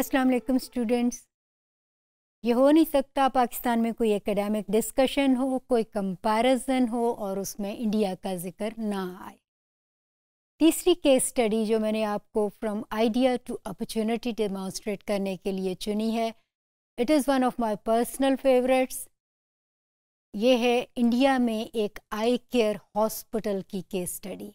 अस्सलाम वालेकुम स्टूडेंट्स ये हो नहीं सकता पाकिस्तान में कोई एकेडमिक डिस्कशन हो कोई कंपैरिजन हो और उसमें इंडिया का जिक्र ना आए तीसरी केस स्टडी जो मैंने आपको from idea to opportunity demonstrate करने के लिए चुनी है it is one of my personal favourites ये है इंडिया में एक आई केयर हॉस्पिटल की केस स्टडी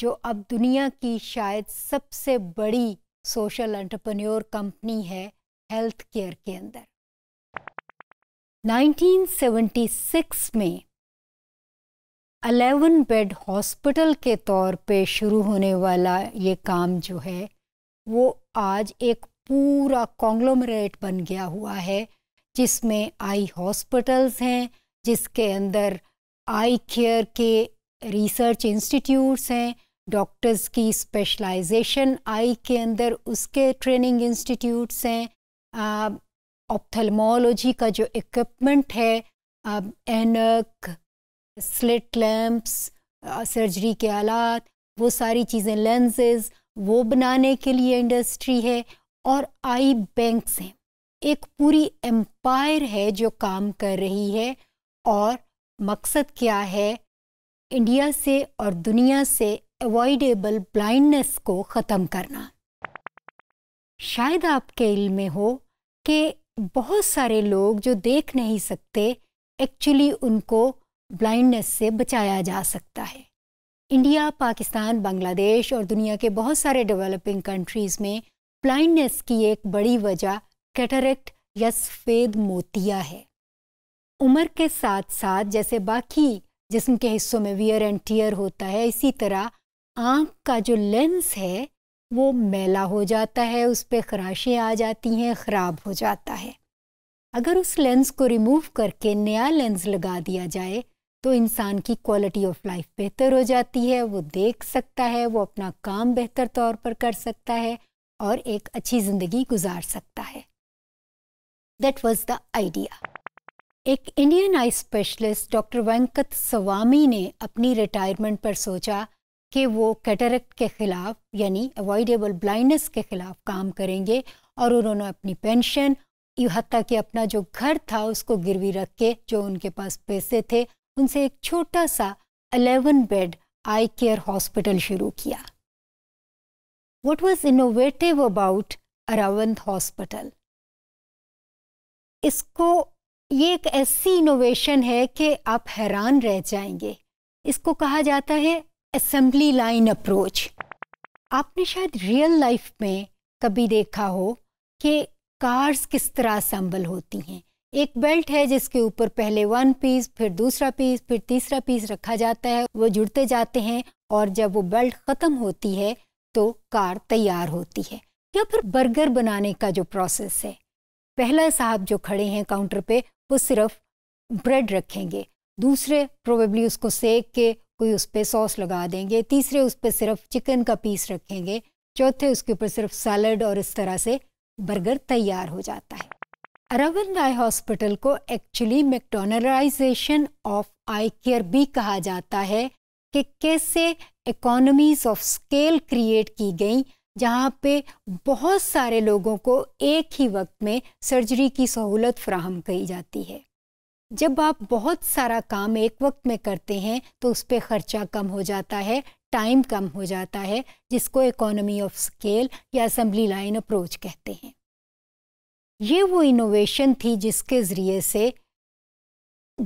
जो अब दुनिया की शायद सबसे बड़ी सोशल एंटरप्रेन्योर कंपनी है हेल्थ केयर के अंदर 1976 में 11 बेड हॉस्पिटल के तौर पे शुरू होने वाला ये काम जो है वो आज एक पूरा कॉन्ग्लोमरेट बन गया हुआ है जिसमें आई हॉस्पिटल्स हैं जिसके अंदर आई केयर के रिसर्च इंस्टीट्यूट्स हैं डॉक्टर्स की स्पेशलाइजेशन आई के अंदर उसके ट्रेनिंग इंस्टीट्यूट्स हैं ऑप्थलमोलॉजी का जो इक्विपमेंट है एनक स्लिट लैम्प्स सर्जरी के आलात वो सारी चीज़ें लेंसेज वो बनाने के लिए इंडस्ट्री है और आई बैंक्स हैं एक पूरी एम्पायर है जो काम कर रही है और मकसद क्या है इंडिया से और दुनिया से अवॉइडेबल ब्लाइंडनेस को ख़त्म करना शायद आपके इल्म में हो कि बहुत सारे लोग जो देख नहीं सकते एक्चुअली उनको ब्लाइंडनेस से बचाया जा सकता है इंडिया पाकिस्तान बांग्लादेश और दुनिया के बहुत सारे डेवलपिंग कंट्रीज़ में ब्लाइंडनेस की एक बड़ी वजह कैटरेक्ट या सफ़ेद मोतिया है उम्र के साथ साथ जैसे बाकी जिसम के हिस्सों में वियर एंड टीयर होता है इसी तरह आँख का जो लेंस है वो मैला हो जाता है उस पर खराशें आ जाती हैं ख़राब हो जाता है अगर उस लेंस को रिमूव करके नया लेंस लगा दिया जाए तो इंसान की क्वालिटी ऑफ लाइफ बेहतर हो जाती है वो देख सकता है वो अपना काम बेहतर तौर पर कर सकता है और एक अच्छी ज़िंदगी गुजार सकता है दैट वॉज़ द आइडिया एक Indian eye specialist doctor Venkataswamy ने अपनी रिटायरमेंट पर सोचा कि वो कैटरक्ट के ख़िलाफ़ यानी अवॉइडेबल ब्लाइंडनेस के ख़िलाफ़ काम करेंगे और उन्होंने अपनी पेंशन हती कि अपना जो घर था उसको गिरवी रख के जो उनके पास पैसे थे उनसे एक छोटा सा eleven bed eye care hospital शुरू किया what was innovative about Aravind hospital इसको ये एक ऐसी इनोवेशन है कि आप हैरान रह जाएंगे इसको कहा जाता है असेंबली लाइन अप्रोच आपने शायद रियल लाइफ में कभी देखा हो कि कार्स किस तरह असेंबल होती हैं एक बेल्ट है जिसके ऊपर पहले वन पीस फिर दूसरा पीस फिर तीसरा पीस रखा जाता है वो जुड़ते जाते हैं और जब वो बेल्ट ख़त्म होती है तो कार तैयार होती है या फिर बर्गर बनाने का जो प्रोसेस है पहला साहब जो खड़े हैं काउंटर पे वो सिर्फ ब्रेड रखेंगे दूसरे प्रोबेबली उसको सेक के कोई उस पर सॉस लगा देंगे तीसरे उस पर सिर्फ चिकन का पीस रखेंगे चौथे उसके ऊपर सिर्फ सैलड और इस तरह से बर्गर तैयार हो जाता है अरविंद राय हॉस्पिटल को actually McDonaldization of eye care भी कहा जाता है कि कैसे इकोनॉमीज ऑफ स्केल क्रिएट की गई जहाँ पे बहुत सारे लोगों को एक ही वक्त में सर्जरी की सहूलत फ्राहम की जाती है जब आप बहुत सारा काम एक वक्त में करते हैं तो उस पर खर्चा कम हो जाता है टाइम कम हो जाता है जिसको इकोनॉमी ऑफ स्केल या असम्बली लाइन अप्रोच कहते हैं ये वो इनोवेशन थी जिसके ज़रिए से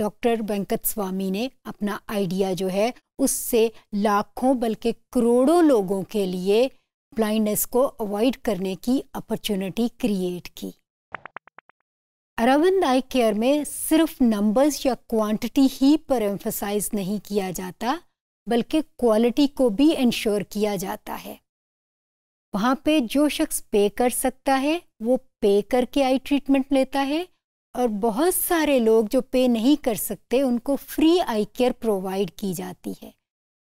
डॉक्टर वेंकट स्वामी ने अपना आइडिया जो है उससे लाखों बल्कि करोड़ों लोगों के लिए ब्लाइंडनेस को अवॉइड करने की अपॉर्चुनिटी क्रिएट की अरविंद आई केयर में सिर्फ नंबर्स या क्वांटिटी ही पर एम्फोसाइज नहीं किया जाता बल्कि क्वालिटी को भी इंश्योर किया जाता है वहाँ पे जो शख्स पे कर सकता है वो पे करके आई ट्रीटमेंट लेता है और बहुत सारे लोग जो पे नहीं कर सकते उनको फ्री आई केयर प्रोवाइड की जाती है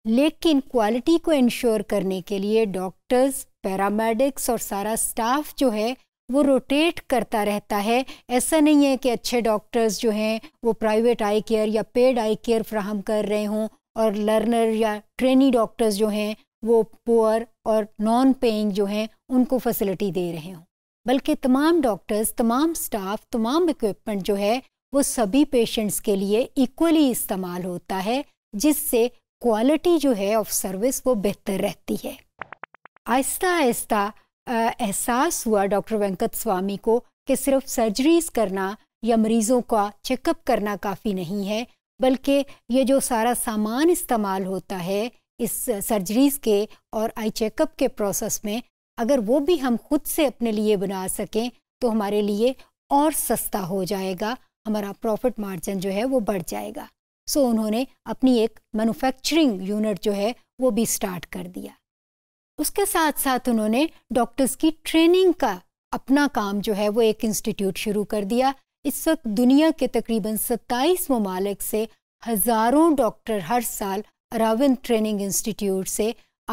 लेकिन क्वालिटी को इंश्योर करने के लिए डॉक्टर्स पैरामेडिक्स और सारा स्टाफ जो है वो रोटेट करता रहता है ऐसा नहीं है कि अच्छे डॉक्टर्स जो हैं वो प्राइवेट आई केयर या पेड आई केयर फ्राहम कर रहे हों और लर्नर या ट्रेनी डॉक्टर्स जो हैं वो पुअर और नॉन पेइंग जो हैं उनको फैसिलिटी दे रहे हों बल्कि तमाम डॉक्टर्स तमाम स्टाफ तमाम इक्विपमेंट जो है वो सभी पेशेंट्स के लिए इक्वली इस्तेमाल होता है जिससे क्वालिटी जो है ऑफ सर्विस वो बेहतर रहती है आहिस्ता आहिस्ता एहसास हुआ डॉक्टर वेंकट स्वामी को कि सिर्फ सर्जरीज करना या मरीज़ों का चेकअप करना काफ़ी नहीं है बल्कि ये जो सारा सामान इस्तेमाल होता है इस सर्जरीज़ के और आई चेकअप के प्रोसेस में अगर वो भी हम खुद से अपने लिए बना सकें तो हमारे लिए और सस्ता हो जाएगा हमारा प्रॉफिट मार्जिन जो है वो बढ़ जाएगा सो उन्होंने अपनी एक मैन्युफैक्चरिंग यूनिट जो है वो भी स्टार्ट कर दिया उसके साथ साथ उन्होंने डॉक्टर्स की ट्रेनिंग का अपना काम जो है वो एक इंस्टीट्यूट शुरू कर दिया इस वक्त दुनिया के तकरीबन 27 ममालिक से हज़ारों डॉक्टर हर साल अराविंद ट्रेनिंग इंस्टीट्यूट से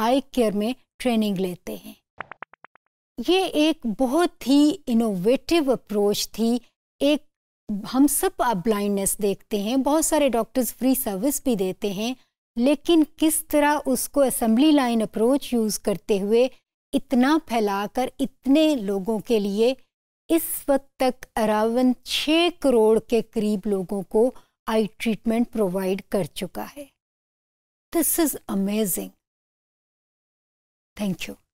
आई केयर में ट्रेनिंग लेते हैं ये एक बहुत ही इनोवेटिव अप्रोच थी एक हम सब आप ब्लाइंडनेस देखते हैं बहुत सारे डॉक्टर्स फ्री सर्विस भी देते हैं लेकिन किस तरह उसको असम्बली लाइन अप्रोच यूज़ करते हुए इतना फैलाकर इतने लोगों के लिए इस वक्त तक अरावन छः करोड़ के करीब लोगों को आई ट्रीटमेंट प्रोवाइड कर चुका है this is amazing thank you